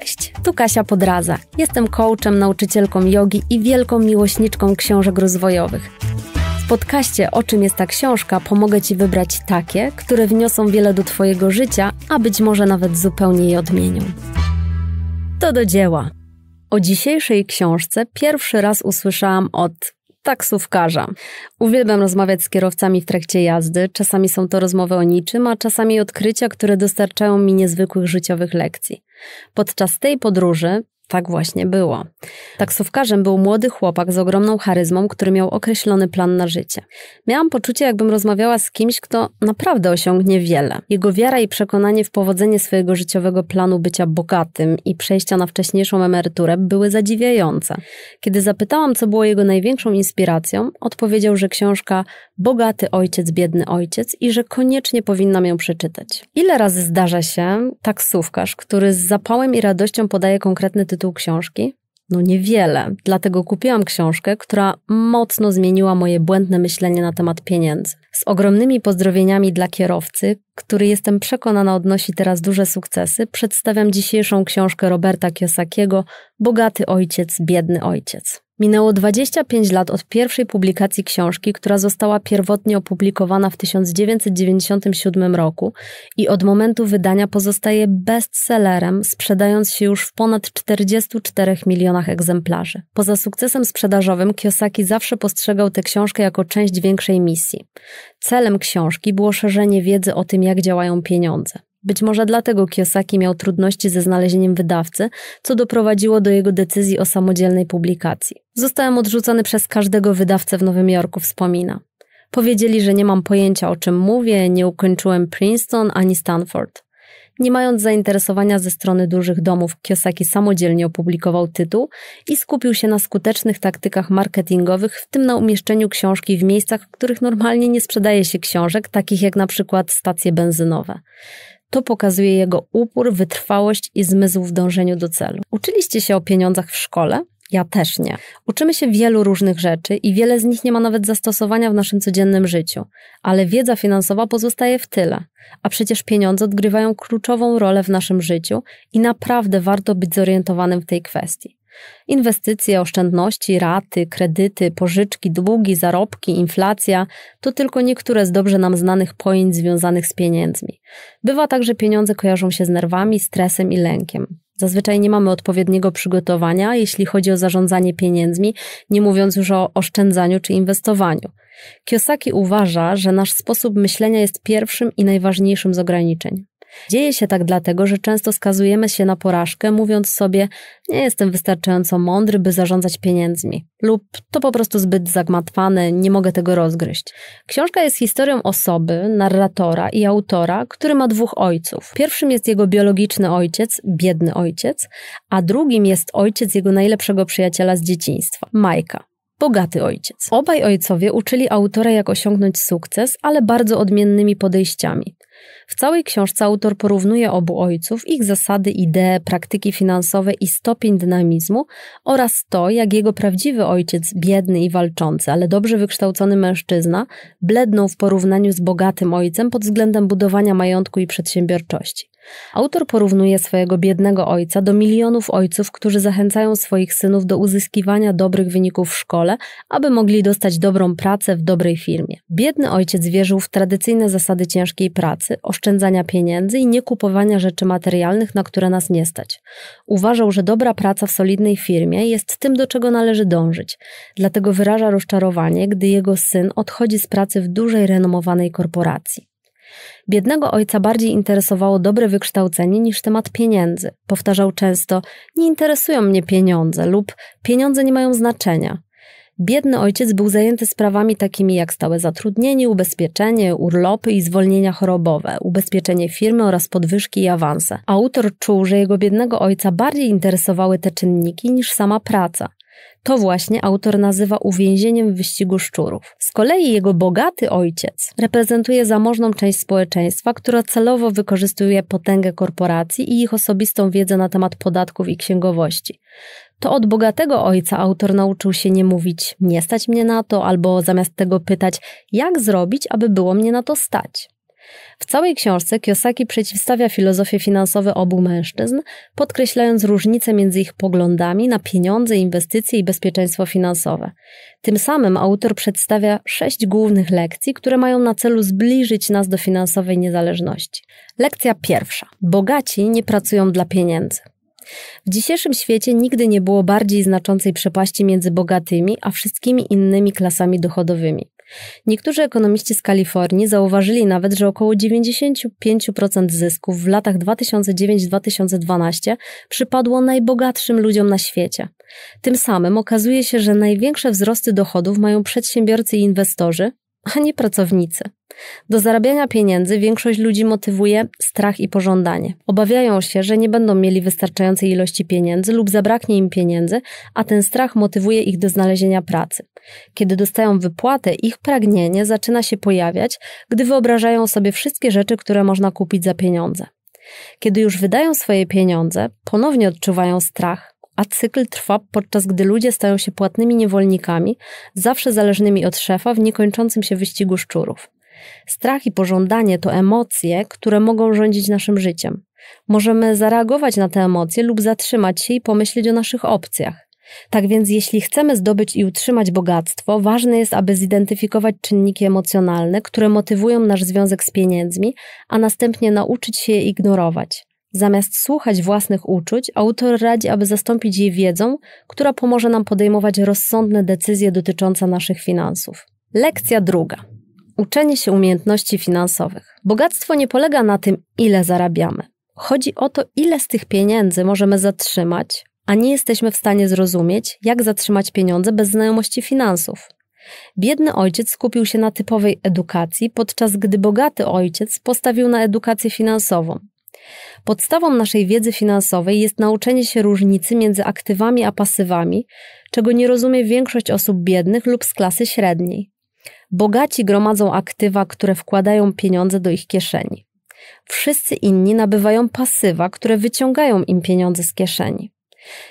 Cześć, tu Kasia Podraza. Jestem coachem, nauczycielką jogi i wielką miłośniczką książek rozwojowych. W podcaście O czym jest ta książka pomogę Ci wybrać takie, które wniosą wiele do Twojego życia, a być może nawet zupełnie je odmienią. To do dzieła! O dzisiejszej książce pierwszy raz usłyszałam od taksówkarza. Uwielbiam rozmawiać z kierowcami w trakcie jazdy. Czasami są to rozmowy o niczym, a czasami odkrycia, które dostarczają mi niezwykłych życiowych lekcji. Podczas tej podróży tak właśnie było. Taksówkarzem był młody chłopak z ogromną charyzmą, który miał określony plan na życie. Miałam poczucie, jakbym rozmawiała z kimś, kto naprawdę osiągnie wiele. Jego wiara i przekonanie w powodzenie swojego życiowego planu bycia bogatym i przejścia na wcześniejszą emeryturę były zadziwiające. Kiedy zapytałam, co było jego największą inspiracją, odpowiedział, że książka Bogaty ojciec, biedny ojciec i że koniecznie powinnam ją przeczytać. Ile razy zdarza się taksówkarz, który z zapałem i radością podaje konkretny tytuł tytuł książki? No niewiele, dlatego kupiłam książkę, która mocno zmieniła moje błędne myślenie na temat pieniędzy. Z ogromnymi pozdrowieniami dla kierowcy, który jestem przekonana odnosi teraz duże sukcesy, przedstawiam dzisiejszą książkę Roberta Kiosakiego Bogaty ojciec, biedny ojciec. Minęło 25 lat od pierwszej publikacji książki, która została pierwotnie opublikowana w 1997 roku i od momentu wydania pozostaje bestsellerem, sprzedając się już w ponad 44 milionach egzemplarzy. Poza sukcesem sprzedażowym Kiyosaki zawsze postrzegał tę książkę jako część większej misji. Celem książki było szerzenie wiedzy o tym, jak działają pieniądze. Być może dlatego Kiosaki miał trudności ze znalezieniem wydawcy, co doprowadziło do jego decyzji o samodzielnej publikacji. Zostałem odrzucony przez każdego wydawcę w Nowym Jorku, wspomina. Powiedzieli, że nie mam pojęcia o czym mówię, nie ukończyłem Princeton ani Stanford. Nie mając zainteresowania ze strony dużych domów, Kiosaki samodzielnie opublikował tytuł i skupił się na skutecznych taktykach marketingowych, w tym na umieszczeniu książki w miejscach, w których normalnie nie sprzedaje się książek, takich jak na przykład stacje benzynowe. To pokazuje jego upór, wytrwałość i zmysł w dążeniu do celu. Uczyliście się o pieniądzach w szkole? Ja też nie. Uczymy się wielu różnych rzeczy i wiele z nich nie ma nawet zastosowania w naszym codziennym życiu, ale wiedza finansowa pozostaje w tyle. A przecież pieniądze odgrywają kluczową rolę w naszym życiu i naprawdę warto być zorientowanym w tej kwestii. Inwestycje, oszczędności, raty, kredyty, pożyczki, długi, zarobki, inflacja to tylko niektóre z dobrze nam znanych pojęć związanych z pieniędzmi. Bywa tak, że pieniądze kojarzą się z nerwami, stresem i lękiem. Zazwyczaj nie mamy odpowiedniego przygotowania, jeśli chodzi o zarządzanie pieniędzmi, nie mówiąc już o oszczędzaniu czy inwestowaniu. Kiosaki uważa, że nasz sposób myślenia jest pierwszym i najważniejszym z ograniczeń. Dzieje się tak dlatego, że często skazujemy się na porażkę, mówiąc sobie: Nie jestem wystarczająco mądry, by zarządzać pieniędzmi, lub to po prostu zbyt zagmatwane, nie mogę tego rozgryźć. Książka jest historią osoby, narratora i autora, który ma dwóch ojców. Pierwszym jest jego biologiczny ojciec, biedny ojciec, a drugim jest ojciec jego najlepszego przyjaciela z dzieciństwa, Majka bogaty ojciec. Obaj ojcowie uczyli autora, jak osiągnąć sukces, ale bardzo odmiennymi podejściami. W całej książce autor porównuje obu ojców, ich zasady, idee, praktyki finansowe i stopień dynamizmu oraz to, jak jego prawdziwy ojciec, biedny i walczący, ale dobrze wykształcony mężczyzna, blednął w porównaniu z bogatym ojcem pod względem budowania majątku i przedsiębiorczości. Autor porównuje swojego biednego ojca do milionów ojców, którzy zachęcają swoich synów do uzyskiwania dobrych wyników w szkole, aby mogli dostać dobrą pracę w dobrej firmie. Biedny ojciec wierzył w tradycyjne zasady ciężkiej pracy, oszczędzania pieniędzy i nie kupowania rzeczy materialnych, na które nas nie stać. Uważał, że dobra praca w solidnej firmie jest tym, do czego należy dążyć. Dlatego wyraża rozczarowanie, gdy jego syn odchodzi z pracy w dużej, renomowanej korporacji. Biednego ojca bardziej interesowało dobre wykształcenie niż temat pieniędzy. Powtarzał często: Nie interesują mnie pieniądze lub pieniądze nie mają znaczenia. Biedny ojciec był zajęty sprawami takimi jak stałe zatrudnienie, ubezpieczenie, urlopy i zwolnienia chorobowe, ubezpieczenie firmy oraz podwyżki i awanse. Autor czuł, że jego biednego ojca bardziej interesowały te czynniki niż sama praca. To właśnie autor nazywa uwięzieniem w wyścigu szczurów. Z kolei jego bogaty ojciec reprezentuje zamożną część społeczeństwa, która celowo wykorzystuje potęgę korporacji i ich osobistą wiedzę na temat podatków i księgowości. To od bogatego ojca autor nauczył się nie mówić nie stać mnie na to, albo zamiast tego pytać, jak zrobić, aby było mnie na to stać. W całej książce Kiyosaki przeciwstawia filozofie finansowe obu mężczyzn, podkreślając różnice między ich poglądami na pieniądze, inwestycje i bezpieczeństwo finansowe. Tym samym autor przedstawia sześć głównych lekcji, które mają na celu zbliżyć nas do finansowej niezależności. Lekcja pierwsza. Bogaci nie pracują dla pieniędzy. W dzisiejszym świecie nigdy nie było bardziej znaczącej przepaści między bogatymi a wszystkimi innymi klasami dochodowymi. Niektórzy ekonomiści z Kalifornii zauważyli nawet, że około 95% zysków w latach 2009-2012 przypadło najbogatszym ludziom na świecie. Tym samym okazuje się, że największe wzrosty dochodów mają przedsiębiorcy i inwestorzy, a nie pracownicy. Do zarabiania pieniędzy większość ludzi motywuje strach i pożądanie. Obawiają się, że nie będą mieli wystarczającej ilości pieniędzy lub zabraknie im pieniędzy, a ten strach motywuje ich do znalezienia pracy. Kiedy dostają wypłatę, ich pragnienie zaczyna się pojawiać, gdy wyobrażają sobie wszystkie rzeczy, które można kupić za pieniądze. Kiedy już wydają swoje pieniądze, ponownie odczuwają strach, a cykl trwa, podczas gdy ludzie stają się płatnymi niewolnikami, zawsze zależnymi od szefa w niekończącym się wyścigu szczurów. Strach i pożądanie to emocje, które mogą rządzić naszym życiem. Możemy zareagować na te emocje lub zatrzymać się i pomyśleć o naszych opcjach. Tak więc, jeśli chcemy zdobyć i utrzymać bogactwo, ważne jest, aby zidentyfikować czynniki emocjonalne, które motywują nasz związek z pieniędzmi, a następnie nauczyć się je ignorować. Zamiast słuchać własnych uczuć, autor radzi, aby zastąpić je wiedzą, która pomoże nam podejmować rozsądne decyzje dotyczące naszych finansów. Lekcja druga. Uczenie się umiejętności finansowych. Bogactwo nie polega na tym, ile zarabiamy. Chodzi o to, ile z tych pieniędzy możemy zatrzymać, a nie jesteśmy w stanie zrozumieć, jak zatrzymać pieniądze bez znajomości finansów. Biedny ojciec skupił się na typowej edukacji, podczas gdy bogaty ojciec postawił na edukację finansową. Podstawą naszej wiedzy finansowej jest nauczenie się różnicy między aktywami a pasywami, czego nie rozumie większość osób biednych lub z klasy średniej. Bogaci gromadzą aktywa, które wkładają pieniądze do ich kieszeni. Wszyscy inni nabywają pasywa, które wyciągają im pieniądze z kieszeni.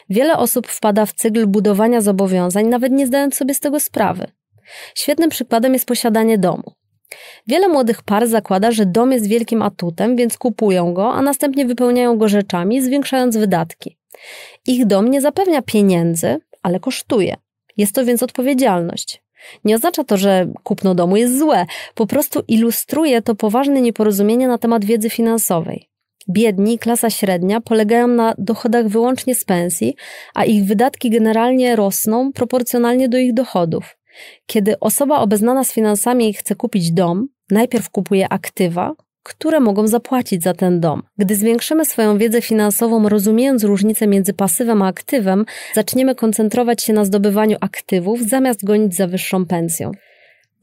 Wiele osób wpada w cykl budowania zobowiązań, nawet nie zdając sobie z tego sprawy. Świetnym przykładem jest posiadanie domu. Wiele młodych par zakłada, że dom jest wielkim atutem, więc kupują go, a następnie wypełniają go rzeczami, zwiększając wydatki. Ich dom nie zapewnia pieniędzy, ale kosztuje. Jest to więc odpowiedzialność. Nie oznacza to, że kupno domu jest złe, po prostu ilustruje to poważne nieporozumienie na temat wiedzy finansowej. Biedni, klasa średnia polegają na dochodach wyłącznie z pensji, a ich wydatki generalnie rosną proporcjonalnie do ich dochodów. Kiedy osoba obeznana z finansami chce kupić dom, najpierw kupuje aktywa, które mogą zapłacić za ten dom. Gdy zwiększymy swoją wiedzę finansową, rozumiejąc różnicę między pasywem a aktywem, zaczniemy koncentrować się na zdobywaniu aktywów zamiast gonić za wyższą pensją.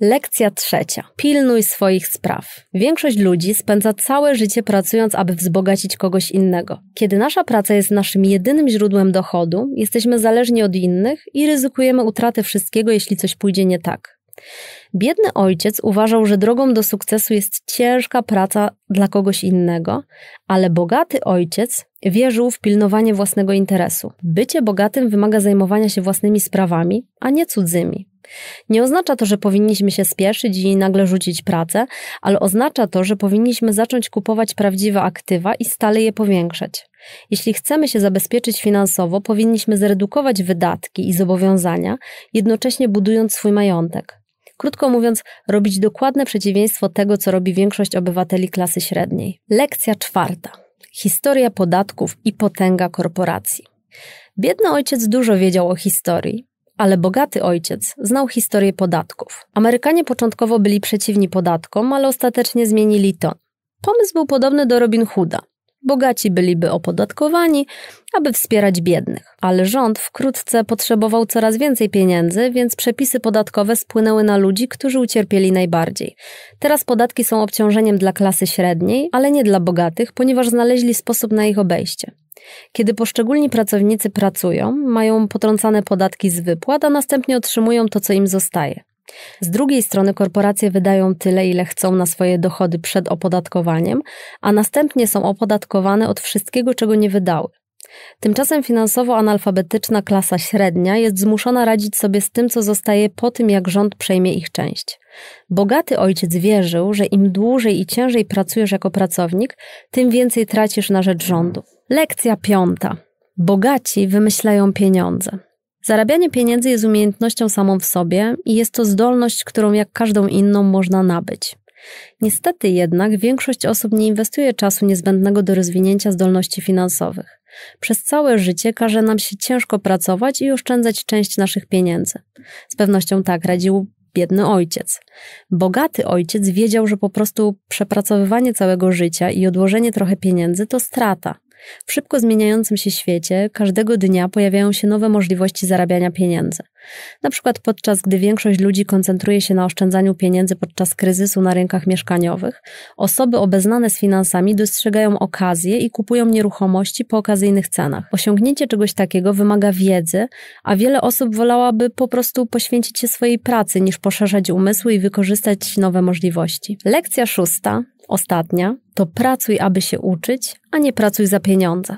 Lekcja trzecia. Pilnuj swoich spraw. Większość ludzi spędza całe życie pracując, aby wzbogacić kogoś innego. Kiedy nasza praca jest naszym jedynym źródłem dochodu, jesteśmy zależni od innych i ryzykujemy utratę wszystkiego, jeśli coś pójdzie nie tak. Biedny ojciec uważał, że drogą do sukcesu jest ciężka praca dla kogoś innego, ale bogaty ojciec wierzył w pilnowanie własnego interesu. Bycie bogatym wymaga zajmowania się własnymi sprawami, a nie cudzymi. Nie oznacza to, że powinniśmy się spieszyć i nagle rzucić pracę, ale oznacza to, że powinniśmy zacząć kupować prawdziwe aktywa i stale je powiększać. Jeśli chcemy się zabezpieczyć finansowo, powinniśmy zredukować wydatki i zobowiązania, jednocześnie budując swój majątek. Krótko mówiąc, robić dokładne przeciwieństwo tego, co robi większość obywateli klasy średniej. Lekcja czwarta. Historia podatków i potęga korporacji. Biedny ojciec dużo wiedział o historii, ale bogaty ojciec znał historię podatków. Amerykanie początkowo byli przeciwni podatkom, ale ostatecznie zmienili ton. Pomysł był podobny do Robin Hooda. Bogaci byliby opodatkowani, aby wspierać biednych. Ale rząd wkrótce potrzebował coraz więcej pieniędzy, więc przepisy podatkowe spłynęły na ludzi, którzy ucierpieli najbardziej. Teraz podatki są obciążeniem dla klasy średniej, ale nie dla bogatych, ponieważ znaleźli sposób na ich obejście. Kiedy poszczególni pracownicy pracują, mają potrącane podatki z wypłat, a następnie otrzymują to, co im zostaje. Z drugiej strony korporacje wydają tyle, ile chcą na swoje dochody przed opodatkowaniem, a następnie są opodatkowane od wszystkiego, czego nie wydały. Tymczasem finansowo analfabetyczna klasa średnia jest zmuszona radzić sobie z tym, co zostaje po tym, jak rząd przejmie ich część. Bogaty ojciec wierzył, że im dłużej i ciężej pracujesz jako pracownik, tym więcej tracisz na rzecz rządu. Lekcja piąta. Bogaci wymyślają pieniądze. Zarabianie pieniędzy jest umiejętnością samą w sobie i jest to zdolność, którą jak każdą inną można nabyć. Niestety jednak większość osób nie inwestuje czasu niezbędnego do rozwinięcia zdolności finansowych. Przez całe życie każe nam się ciężko pracować i oszczędzać część naszych pieniędzy. Z pewnością tak radził biedny ojciec. Bogaty ojciec wiedział, że po prostu przepracowywanie całego życia i odłożenie trochę pieniędzy to strata. W szybko zmieniającym się świecie każdego dnia pojawiają się nowe możliwości zarabiania pieniędzy. Na przykład podczas gdy większość ludzi koncentruje się na oszczędzaniu pieniędzy podczas kryzysu na rynkach mieszkaniowych, osoby obeznane z finansami dostrzegają okazje i kupują nieruchomości po okazyjnych cenach. Osiągnięcie czegoś takiego wymaga wiedzy, a wiele osób wolałaby po prostu poświęcić się swojej pracy niż poszerzać umysły i wykorzystać nowe możliwości. Lekcja szósta Ostatnia to pracuj, aby się uczyć, a nie pracuj za pieniądze.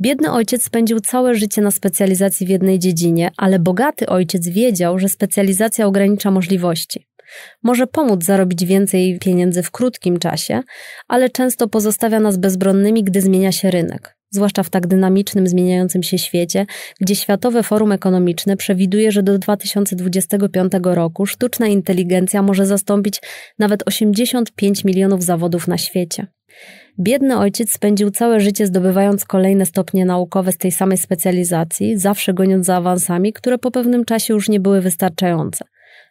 Biedny ojciec spędził całe życie na specjalizacji w jednej dziedzinie, ale bogaty ojciec wiedział, że specjalizacja ogranicza możliwości. Może pomóc zarobić więcej pieniędzy w krótkim czasie, ale często pozostawia nas bezbronnymi, gdy zmienia się rynek zwłaszcza w tak dynamicznym, zmieniającym się świecie, gdzie Światowe Forum Ekonomiczne przewiduje, że do 2025 roku sztuczna inteligencja może zastąpić nawet 85 milionów zawodów na świecie. Biedny ojciec spędził całe życie zdobywając kolejne stopnie naukowe z tej samej specjalizacji, zawsze goniąc za awansami, które po pewnym czasie już nie były wystarczające.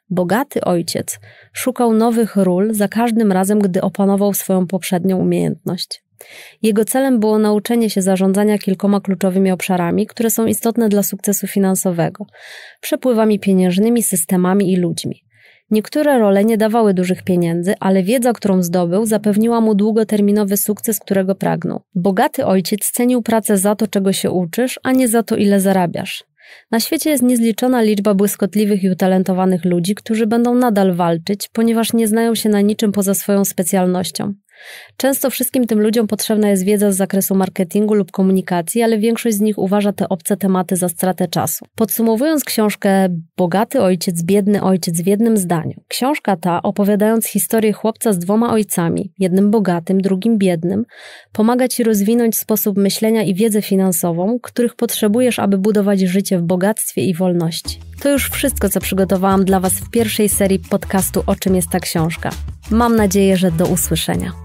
Bogaty ojciec szukał nowych ról za każdym razem, gdy opanował swoją poprzednią umiejętność. Jego celem było nauczenie się zarządzania kilkoma kluczowymi obszarami, które są istotne dla sukcesu finansowego przepływami pieniężnymi, systemami i ludźmi. Niektóre role nie dawały dużych pieniędzy, ale wiedza, którą zdobył, zapewniła mu długoterminowy sukces, którego pragnął. Bogaty ojciec cenił pracę za to, czego się uczysz, a nie za to, ile zarabiasz. Na świecie jest niezliczona liczba błyskotliwych i utalentowanych ludzi, którzy będą nadal walczyć, ponieważ nie znają się na niczym poza swoją specjalnością. Często wszystkim tym ludziom potrzebna jest wiedza z zakresu marketingu lub komunikacji, ale większość z nich uważa te obce tematy za stratę czasu. Podsumowując książkę Bogaty ojciec, biedny ojciec w jednym zdaniu. Książka ta, opowiadając historię chłopca z dwoma ojcami, jednym bogatym, drugim biednym, pomaga ci rozwinąć sposób myślenia i wiedzę finansową, których potrzebujesz, aby budować życie w bogactwie i wolności. To już wszystko, co przygotowałam dla Was w pierwszej serii podcastu O czym jest ta książka. Mam nadzieję, że do usłyszenia.